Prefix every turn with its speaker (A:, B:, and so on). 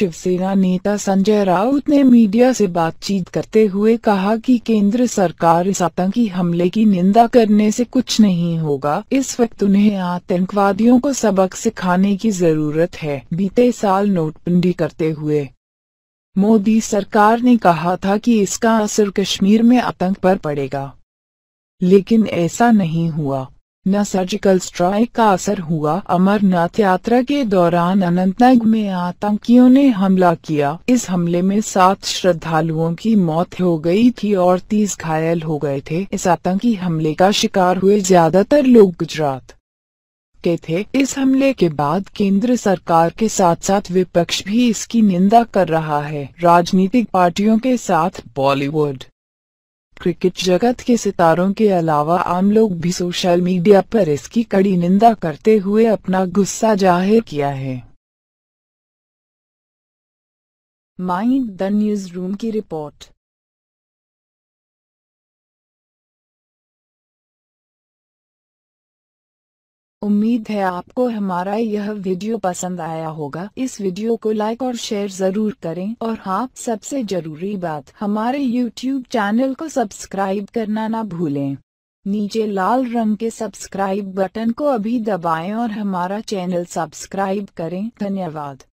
A: शिवसेना नेता संजय राउत ने मीडिया से बातचीत करते हुए कहा कि केंद्र सरकार इस आतंकी हमले की निंदा करने से कुछ नहीं होगा इस वक्त उन्हें आतंकवादियों को सबक सिखाने की जरूरत है बीते साल नोटबंदी करते हुए मोदी सरकार ने कहा था कि इसका असर कश्मीर में आतंक पर पड़ेगा लेकिन ऐसा नहीं हुआ न सर्जिकल स्ट्राइक का असर हुआ अमरनाथ यात्रा के दौरान अनंतनाग में आतंकियों ने हमला किया इस हमले में सात श्रद्धालुओं की मौत हो गई थी और तीस घायल हो गए थे इस आतंकी हमले का शिकार हुए ज्यादातर लोग गुजरात के थे इस हमले के बाद केंद्र सरकार के साथ साथ विपक्ष भी इसकी निंदा कर रहा है राजनीतिक पार्टियों के साथ
B: बॉलीवुड
A: क्रिकेट जगत के सितारों के अलावा आम लोग भी सोशल मीडिया पर इसकी कड़ी निंदा करते हुए अपना गुस्सा जाहिर किया है
C: माइंड द न्यूज रूम की रिपोर्ट उम्मीद है आपको हमारा यह वीडियो पसंद आया होगा
D: इस वीडियो को लाइक और शेयर जरूर करें और हाँ सबसे जरूरी बात हमारे यूट्यूब चैनल को सब्सक्राइब करना ना भूलें नीचे लाल रंग के
C: सब्सक्राइब बटन को अभी दबाएं और हमारा चैनल सब्सक्राइब करें धन्यवाद